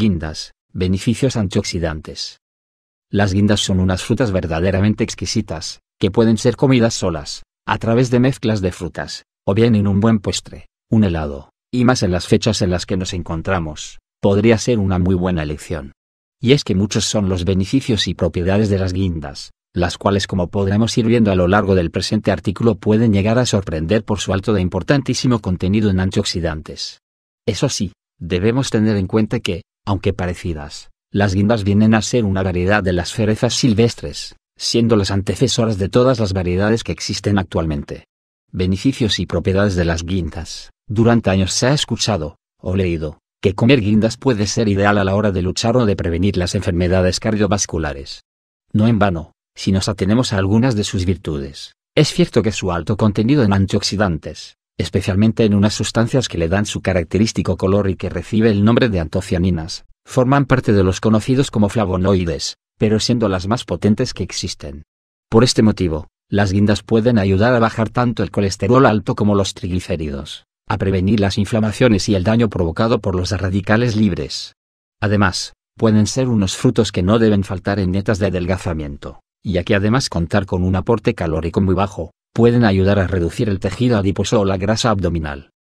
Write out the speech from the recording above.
Guindas, beneficios antioxidantes. Las guindas son unas frutas verdaderamente exquisitas, que pueden ser comidas solas, a través de mezclas de frutas, o bien en un buen postre, un helado, y más en las fechas en las que nos encontramos, podría ser una muy buena elección. Y es que muchos son los beneficios y propiedades de las guindas, las cuales como podremos ir viendo a lo largo del presente artículo pueden llegar a sorprender por su alto de importantísimo contenido en antioxidantes. Eso sí, debemos tener en cuenta que, aunque parecidas, las guindas vienen a ser una variedad de las cerezas silvestres, siendo las antecesoras de todas las variedades que existen actualmente. Beneficios y propiedades de las guindas. Durante años se ha escuchado, o leído, que comer guindas puede ser ideal a la hora de luchar o de prevenir las enfermedades cardiovasculares. No en vano, si nos atenemos a algunas de sus virtudes, es cierto que su alto contenido en antioxidantes, especialmente en unas sustancias que le dan su característico color y que recibe el nombre de antocianinas, forman parte de los conocidos como flavonoides, pero siendo las más potentes que existen. Por este motivo, las guindas pueden ayudar a bajar tanto el colesterol alto como los triglicéridos, a prevenir las inflamaciones y el daño provocado por los radicales libres. Además, pueden ser unos frutos que no deben faltar en dietas de adelgazamiento, ya que además contar con un aporte calórico muy bajo, pueden ayudar a reducir el tejido adiposo o la grasa abdominal.